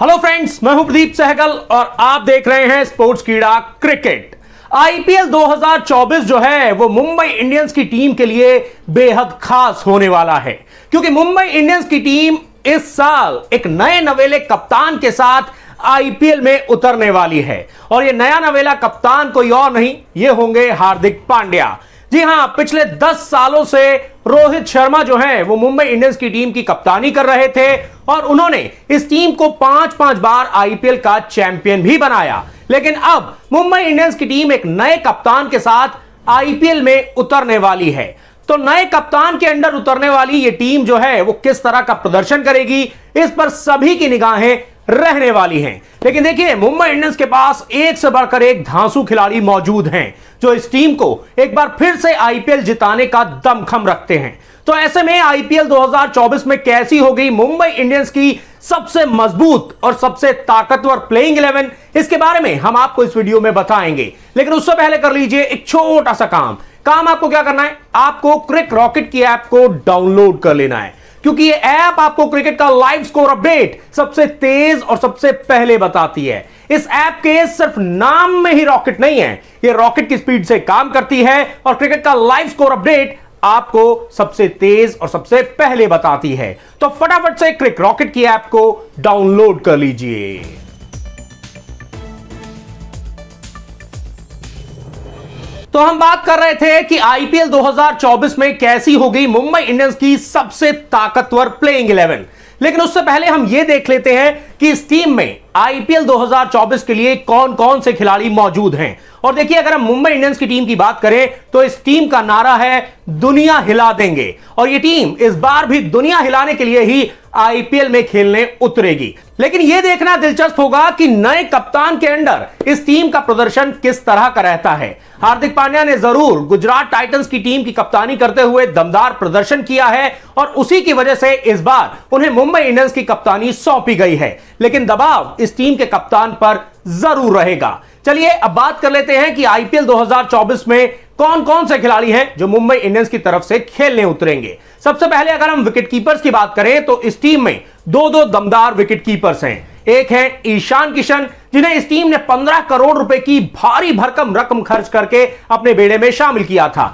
hello friends मैं हूं प्रदीप सहगल और आप देख रहे हैं स्पोर्ट्स कीड़ा क्रिकेट आईपीएल 2024 जो है वो मुंबई इंडियंस की टीम के लिए बेहद खास होने वाला है क्योंकि मुंबई इंडियंस की टीम इस साल एक नए नवेले कप्तान के साथ आईपीएल में उतरने वाली है और ये नया नवेला कप्तान कोई और नहीं ये होंगे हार्दिक पांड्या जी हां पिछले 10 सालों से रोहित शर्मा जो हैं वो मुंबई इंडियंस की टीम की कप्तानी कर रहे थे और उन्होंने इस टीम को पांच पांच बार आईपीएल का चैंपियन भी बनाया लेकिन अब मुंबई इंडियंस की टीम एक नए कप्तान के साथ आईपीएल में उतरने वाली है तो नए कप्तान के अंडर उतरने वाली ये टीम जो है वो किस तरह का प्रदर्शन करेगी इस पर सभी की निगाहें रहने वाली हैं लेकिन देखिए मुंबई इंडियंस के पास एक से बढ़कर एक धांसू खिलाड़ी मौजूद हैं जो इस टीम को एक बार फिर से आईपीएल जिताने का दमखम रखते हैं तो ऐसे में आईपीएल 2024 में कैसी हो गई मुंबई इंडियंस की सबसे मजबूत और सबसे ताकतवर प्लेइंग इलेवन इसके बारे में हम आपको इस वीडियो में बताएंगे लेकिन उससे पहले कर लीजिए एक छोटा सा काम काम आपको क्या करना है आपको क्रिक रॉकेट की ऐप को डाउनलोड कर लेना है क्योंकि ये ऐप आपको क्रिकेट का लाइव स्कोर अपडेट सबसे तेज और सबसे पहले बताती है इस ऐप के सिर्फ नाम में ही रॉकेट नहीं है ये रॉकेट की स्पीड से काम करती है और क्रिकेट का लाइव स्कोर अपडेट आपको सबसे तेज और सबसे पहले बताती है तो फटाफट से क्रिक रॉकेट की ऐप को डाउनलोड कर लीजिए तो हम बात कर रहे थे कि आईपीएल 2024 में कैसी हो गई मुंबई इंडियंस की सबसे ताकतवर प्लेइंग इलेवन लेकिन उससे पहले हम यह देख लेते हैं कि इस टीम में आईपीएल 2024 के लिए कौन कौन से खिलाड़ी मौजूद हैं और देखिए अगर हम मुंबई इंडियंस की टीम की बात करें तो इस टीम का नारा है दुनिया हिला देंगे और ये टीम इस बार भी दुनिया हिलाने के लिए ही आईपीएल में खेलने उतरेगी लेकिन यह देखना दिलचस्प होगा कि नए कप्तान के अंडर इस टीम का प्रदर्शन किस तरह का रहता है हार्दिक पांड्या ने जरूर गुजरात टाइटंस की टीम की कप्तानी करते हुए दमदार प्रदर्शन किया है और उसी की वजह से इस बार उन्हें मुंबई इंडियंस की कप्तानी सौंपी गई है लेकिन दबाव इस इस टीम के कप्तान पर जरूर रहेगा चलिए अब बात कर लेते हैं कि आईपीएल 2024 में कौन कौन से खिलाड़ी हैं जो मुंबई इंडियंस की तरफ से खेलने उतरेंगे सबसे पहले अगर हम कीपर्स की बात करें तो इस टीम में दो दो दमदार विकेटकीपर्स हैं एक है ईशान किशन जिन्हें इस टीम ने 15 करोड़ रुपए की भारी भरकम रकम खर्च करके अपने बेड़े में शामिल किया था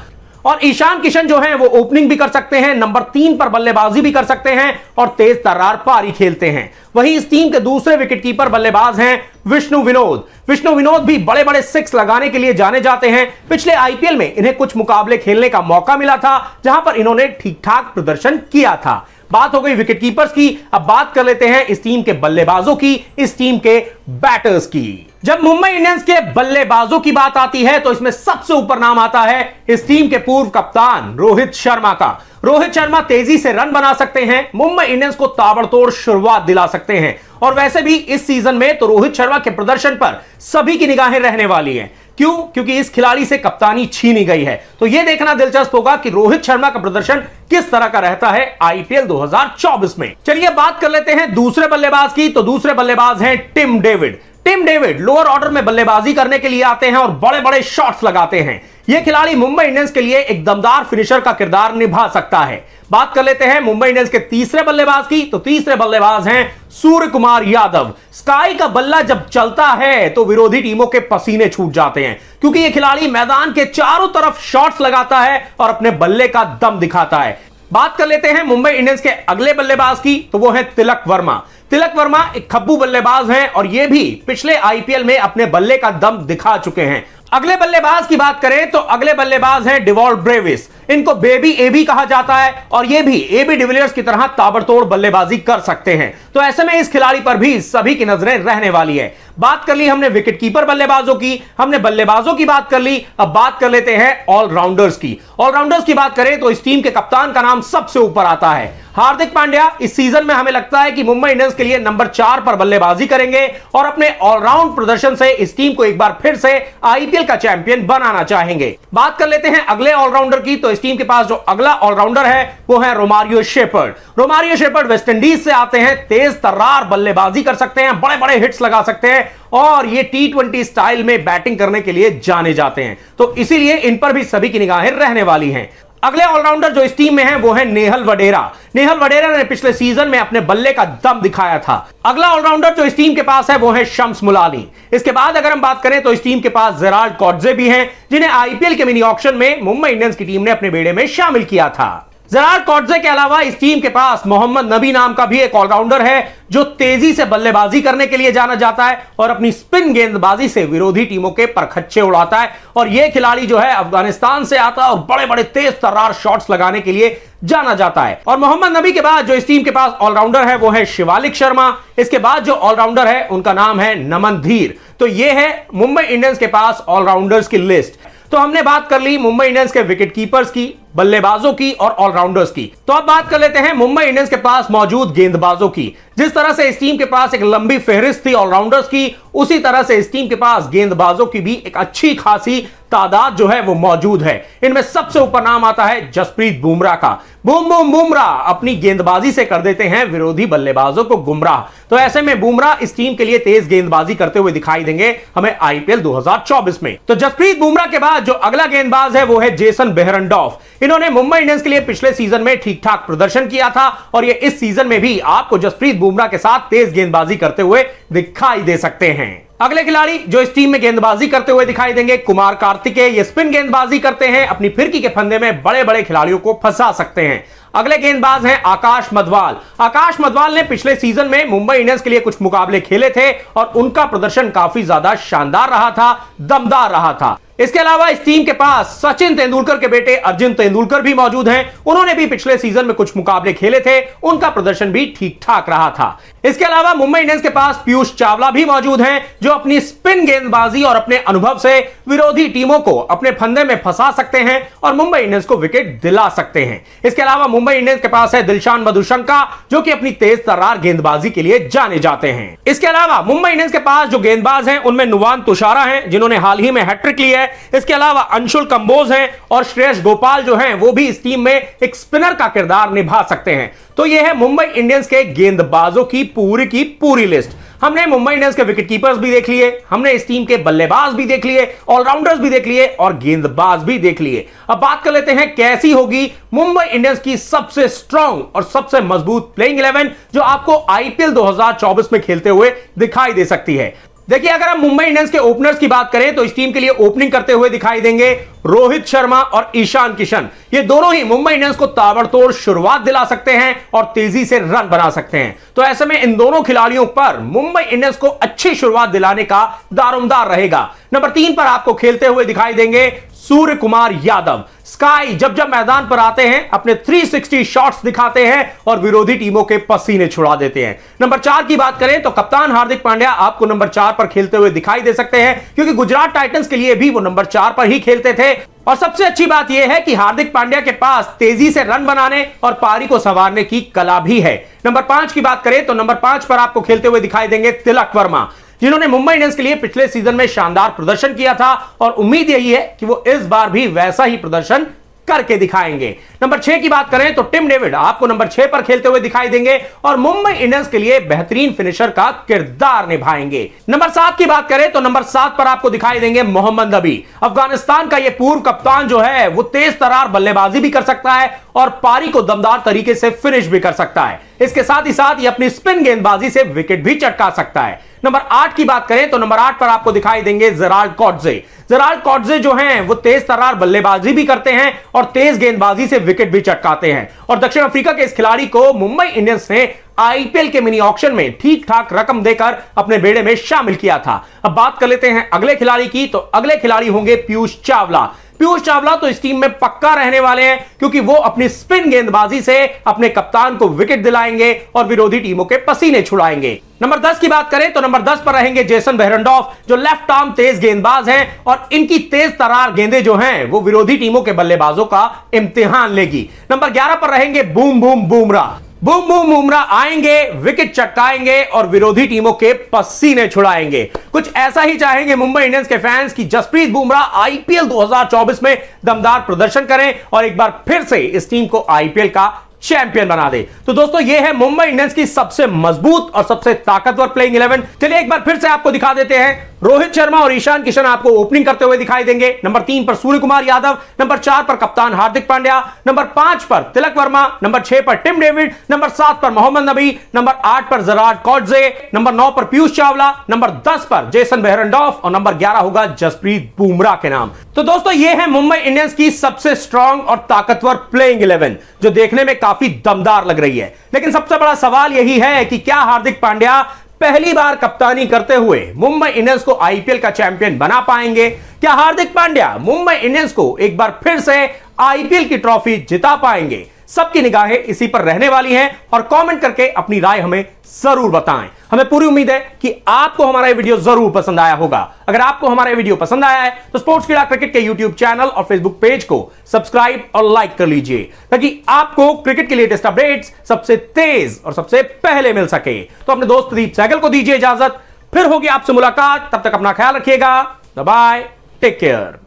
और ईशान किशन जो है वो ओपनिंग भी कर सकते हैं नंबर तीन पर बल्लेबाजी भी कर सकते हैं और तेज तर्रार पारी खेलते हैं वहीं इस टीम के दूसरे विकेटकीपर बल्लेबाज हैं विष्णु विनोद विष्णु विनोद भी बड़े बड़े सिक्स लगाने के लिए जाने जाते हैं पिछले आईपीएल में इन्हें कुछ मुकाबले खेलने का मौका मिला था जहां पर इन्होंने ठीक ठाक प्रदर्शन किया था बात हो गई विकेटकीपर्स की अब बात कर लेते हैं इस टीम के बल्लेबाजों की इस टीम के बैटर्स की जब मुंबई इंडियंस के बल्लेबाजों की बात आती है तो इसमें सबसे ऊपर नाम आता है इस टीम के पूर्व कप्तान रोहित शर्मा का रोहित शर्मा तेजी से रन बना सकते हैं मुंबई इंडियंस को ताबड़तोड़ शुरुआत दिला सकते हैं और वैसे भी इस सीजन में तो रोहित शर्मा के प्रदर्शन पर सभी की निगाहें रहने वाली हैं क्यों क्योंकि इस खिलाड़ी से कप्तानी छीनी गई है तो यह देखना दिलचस्प होगा कि रोहित शर्मा का प्रदर्शन किस तरह का रहता है आईपीएल 2024 में चलिए बात कर लेते हैं दूसरे बल्लेबाज की तो दूसरे बल्लेबाज हैं Tim David Tim David lower order में बल्लेबाजी करने के लिए आते हैं और बड़े बड़े शॉट्स लगाते हैं यह खिलाड़ी मुंबई इंडियंस के लिए एक दमदार फिनिशर का किरदार निभा सकता है बात कर लेते हैं मुंबई इंडियंस के तीसरे बल्लेबाज की तो तीसरे बल्लेबाज हैं सूर्य कुमार यादव स्काई का बल्ला जब चलता है तो विरोधी टीमों के पसीने छूट जाते हैं क्योंकि यह खिलाड़ी मैदान के चारों तरफ शॉट्स लगाता है और अपने बल्ले का दम दिखाता है बात कर लेते हैं मुंबई इंडियंस के अगले बल्लेबाज की तो वो है तिलक वर्मा तिलक वर्मा एक खब्बू बल्लेबाज हैं और ये भी पिछले आईपीएल में अपने बल्ले का दम दिखा चुके हैं अगले बल्लेबाज की बात करें तो अगले बल्लेबाज हैं डिवॉल्ड ब्रेविस इनको बेबी ए भी कहा जाता है और ये भी ए बी डिविलियर्स की तरह ताबड़तोड़ बल्लेबाजी कर सकते हैं तो ऐसे में इस खिलाड़ी पर भी सभी की नजरें रहने वाली है बात कर ली हमने विकेटकीपर बल्लेबाजों की हमने बल्लेबाजों की बात कर ली अब बात कर लेते हैं ऑलराउंडर्स की ऑलराउंडर्स की बात करें तो इस टीम के कप्तान का नाम सबसे ऊपर आता है हार्दिक पांड्या इस सीजन में हमें लगता है कि मुंबई इंडियंस के लिए नंबर चार पर बल्लेबाजी करेंगे और अपने ऑलराउंड प्रदर्शन से इस टीम को एक बार फिर से आईपीएल का चैंपियन बनाना चाहेंगे बात कर लेते हैं अगले ऑलराउंडर की तो इस टीम के पास जो अगला ऑलराउंडर है वो है Romario Shepherd Romario Shepherd West Indies से आते हैं तेज तर्रार बल्लेबाजी कर सकते हैं बड़े बड़े हिट्स लगा सकते हैं और ये टी ट्वेंटी स्टाइल में बैटिंग करने के लिए जाने जाते हैं तो इसीलिए इन पर भी सभी की निगाहें रहने वाली हैं अगले ऑलराउंडर जो इस टीम में है वो है नेहल वडेरा नेहल वडेरा ने पिछले सीजन में अपने बल्ले का दम दिखाया था अगला ऑलराउंडर जो इस टीम के पास है वो है शम्स मुलानी इसके बाद अगर हम बात करें तो इस टीम के पास जेराल्ड कॉडजे भी हैं जिन्हें आईपीएल के मिनी ऑक्शन में मुंबई इंडियंस की टीम ने अपने बेड़े में शामिल किया था जरार कॉटजे के अलावा इस टीम के पास मोहम्मद नबी नाम का भी एक ऑलराउंडर है जो तेजी से बल्लेबाजी करने के लिए जाना जाता है और अपनी स्पिन गेंदबाजी से विरोधी टीमों के परखच्चे उड़ाता है और यह खिलाड़ी जो है अफगानिस्तान से आता है और बड़े बड़े तेज तरार शॉट्स लगाने के लिए जाना जाता है और मोहम्मद नबी के बाद जो इस टीम के पास ऑलराउंडर है वो है शिवालिक शर्मा इसके बाद जो ऑलराउंडर है उनका नाम है नमन धीर तो ये है मुंबई इंडियंस के पास ऑलराउंडर्स की लिस्ट तो हमने बात कर ली मुंबई इंडियंस के विकेट कीपर्स की बल्लेबाजों की और ऑलराउंडर्स की तो अब बात कर लेते हैं मुंबई इंडियंस के पास मौजूद गेंदबाजों की जिस तरह से इस टीम के पास एक लंबी फेहरिस्त थी ऑलराउंडर्स की उसी तरह से इस टीम के पास गेंदबाजों की भी एक अच्छी खासी तादाद जो है वो मौजूद है इनमें सबसे ऊपर नाम आता है जसप्रीत बुमराह का बूम बुम बुमराह अपनी गेंदबाजी से कर देते हैं विरोधी बल्लेबाजों को गुमराह तो ऐसे में बुमराह इस टीम के लिए तेज गेंदबाजी करते हुए दिखाई देंगे हमें आईपीएल 2024 में तो जसप्रीत बुमराह के बाद जो अगला गेंदबाज है वो है जेसन बेहरनडॉफ इन्होंने मुंबई इंडियंस के लिए पिछले सीजन में ठीक ठाक प्रदर्शन किया था और ये इस सीजन में भी आपको जसप्रीत बुमराह के साथ तेज गेंदबाजी करते हुए दिखाई दे सकते हैं अगले खिलाड़ी जो इस टीम में गेंदबाजी करते हुए दिखाई देंगे कुमार कार्तिके ये स्पिन गेंदबाजी करते हैं अपनी फिरकी के फंदे में बड़े बड़े खिलाड़ियों को फंसा सकते हैं अगले गेंदबाज हैं आकाश मधवाल आकाश मधवाल ने पिछले सीजन में मुंबई इंडियंस के लिए कुछ मुकाबले खेले थे और उनका प्रदर्शन काफी ज्यादा शानदार रहा था दमदार रहा था इसके अलावा इस टीम के पास सचिन तेंदुलकर के बेटे अर्जुन तेंदुलकर भी मौजूद हैं उन्होंने भी पिछले सीजन में कुछ मुकाबले खेले थे उनका प्रदर्शन भी ठीक ठाक रहा था इसके अलावा मुंबई इंडियंस के पास पीयूष चावला भी मौजूद हैं जो अपनी स्पिन गेंदबाजी और अपने अनुभव से विरोधी टीमों को अपने फंदे में फंसा सकते हैं और मुंबई इंडियंस को विकेट दिला सकते हैं इसके अलावा मुंबई इंडियंस के पास है दिलशान मधुशंका जो कि अपनी तेज तरार गेंदबाजी के लिए जाने जाते हैं इसके अलावा मुंबई इंडियंस के पास जो गेंदबाज हैं उनमें नुवान तुषारा हैं जिन्होंने हाल ही में हैट्रिक ली है इसके अलावा अंशुल कंबोज हैं और श्रेयस गोपाल जो हैं वो भी इस टीम में एक स्पिनर का किरदार निभा सकते हैं तो यह है मुंबई इंडियंस के गेंदबाजों की पूरी की पूरी लिस्ट हमने मुंबई इंडियंस के विकेट कीपर्स भी देख लिए हमने इस टीम के बल्लेबाज भी देख लिए ऑलराउंडर्स भी देख लिए और गेंदबाज भी देख लिए अब बात कर लेते हैं कैसी होगी मुंबई इंडियंस की सबसे स्ट्रांग और सबसे मजबूत प्लेइंग इलेवन जो आपको आईपीएल 2024 में खेलते हुए दिखाई दे सकती है देखिए अगर हम मुंबई इंडियंस के ओपनर्स की बात करें तो इस टीम के लिए ओपनिंग करते हुए दिखाई देंगे रोहित शर्मा और ईशान किशन ये दोनों ही मुंबई इंडियंस को ताबड़तोड़ शुरुआत दिला सकते हैं और तेजी से रन बना सकते हैं तो ऐसे में इन दोनों खिलाड़ियों पर मुंबई इंडियंस को अच्छी शुरुआत दिलाने का दारोमदार रहेगा नंबर तीन पर आपको खेलते हुए दिखाई देंगे सूर्य कुमार यादव स्काई जब जब मैदान पर आते हैं अपने 360 शॉट्स दिखाते हैं और विरोधी टीमों के पसीने छुड़ा देते हैं नंबर चार की बात करें तो कप्तान हार्दिक पांड्या आपको नंबर चार पर खेलते हुए दिखाई दे सकते हैं क्योंकि गुजरात टाइटंस के लिए भी वो नंबर चार पर ही खेलते थे और सबसे अच्छी बात यह है कि हार्दिक पांड्या के पास तेजी से रन बनाने और पारी को संवारने की कला भी है नंबर पांच की बात करें तो नंबर पांच पर आपको खेलते हुए दिखाई देंगे तिलक वर्मा जिन्होंने मुंबई इंडियंस के लिए पिछले सीजन में शानदार प्रदर्शन किया था और उम्मीद यही है कि वो इस बार भी वैसा ही प्रदर्शन करके दिखाएंगे नंबर छह की बात करें तो टिम डेविड आपको नंबर छह पर खेलते हुए दिखाई देंगे और मुंबई इंडियंस के लिए बेहतरीन फिनिशर का किरदार निभाएंगे नंबर सात की बात करें तो नंबर सात पर आपको दिखाई देंगे मोहम्मद अबी अफगानिस्तान का ये पूर्व कप्तान जो है वो तेज तरार बल्लेबाजी भी कर सकता है और पारी को दमदार तरीके से फिनिश भी कर सकता है इसके साथ ही साथ ये अपनी स्पिन गेंदबाजी से विकेट भी चटका सकता है नंबर आठ की बात करें तो नंबर आठ पर आपको दिखाई देंगे जराल कॉटजे जराल कॉटजे जो हैं वो तेज तरार बल्लेबाजी भी करते हैं और तेज गेंदबाजी से विकेट भी चटकाते हैं और दक्षिण अफ्रीका के इस खिलाड़ी को मुंबई इंडियंस ने आईपीएल के मिनी ऑक्शन में ठीक ठाक रकम देकर अपने बेड़े में शामिल किया था अब बात कर लेते हैं अगले खिलाड़ी की तो अगले खिलाड़ी होंगे पीयूष चावला पीयूष चावला तो इस टीम में पक्का रहने वाले हैं क्योंकि वो अपनी स्पिन गेंदबाजी से अपने कप्तान को विकेट दिलाएंगे और विरोधी टीमों के पसीने छुड़ाएंगे नंबर दस की बात करें तो नंबर दस पर रहेंगे जेसन बेहरनडॉफ जो लेफ्ट आर्म तेज गेंदबाज हैं और इनकी तेज तरार गेंदे जो हैं वो विरोधी टीमों के बल्लेबाजों का इम्तिहान लेगी नंबर ग्यारह पर रहेंगे boom boom Bumrah boom boom Bumrah आएंगे विकेट चटकाएंगे और विरोधी टीमों के पसीने छुड़ाएंगे कुछ ऐसा ही चाहेंगे मुंबई इंडियंस के फैंस की जसप्रीत बुमराह आईपीएल 2024 में दमदार प्रदर्शन करें और एक बार फिर से इस टीम को आईपीएल का चैंपियन बना दे तो दोस्तों ये है मुंबई इंडियंस की सबसे मजबूत और सबसे ताकतवर प्लेइंग इलेवन चलिए एक बार फिर से आपको दिखा देते हैं रोहित शर्मा और ईशान किशन आपको ओपनिंग करते हुए दिखाई देंगे नंबर तीन पर सूर्य कुमार यादव नंबर चार पर कप्तान हार्दिक पांड्या नंबर पांच पर तिलक वर्मा नंबर छह पर टिम डेविड नंबर सात पर मोहम्मद नबी नंबर आठ पर जराज कॉटजे नंबर नौ पर पीयूष चावला नंबर दस पर जेसन बेहरनडॉफ और नंबर ग्यारह होगा जसप्रीत बुमराह के नाम तो दोस्तों ये है मुंबई इंडियंस की सबसे स्ट्रांग और ताकतवर प्लेइंग इलेवन जो देखने में काफी दमदार लग रही है लेकिन सबसे बड़ा सवाल यही है कि क्या हार्दिक पांड्या पहली बार कप्तानी करते हुए मुंबई इंडियंस को आईपीएल का चैंपियन बना पाएंगे क्या हार्दिक पांड्या मुंबई इंडियंस को एक बार फिर से आईपीएल की ट्रॉफी जिता पाएंगे सबकी निगाहें इसी पर रहने वाली हैं और कमेंट करके अपनी राय हमें जरूर बताएं हमें पूरी उम्मीद है कि आपको हमारा ये वीडियो जरूर पसंद आया होगा अगर आपको हमारा ये वीडियो पसंद आया है तो स्पोर्ट्स क्रीड़ा क्रिकेट के यूट्यूब चैनल और फेसबुक पेज को सब्सक्राइब और लाइक कर लीजिए ताकि आपको क्रिकेट के लेटेस्ट अपडेट सबसे तेज और सबसे पहले मिल सके तो अपने दोस्त प्रदीप सहगल को दीजिए इजाजत फिर होगी आपसे मुलाकात तब तक अपना ख्याल रखिएगा बाय टेक केयर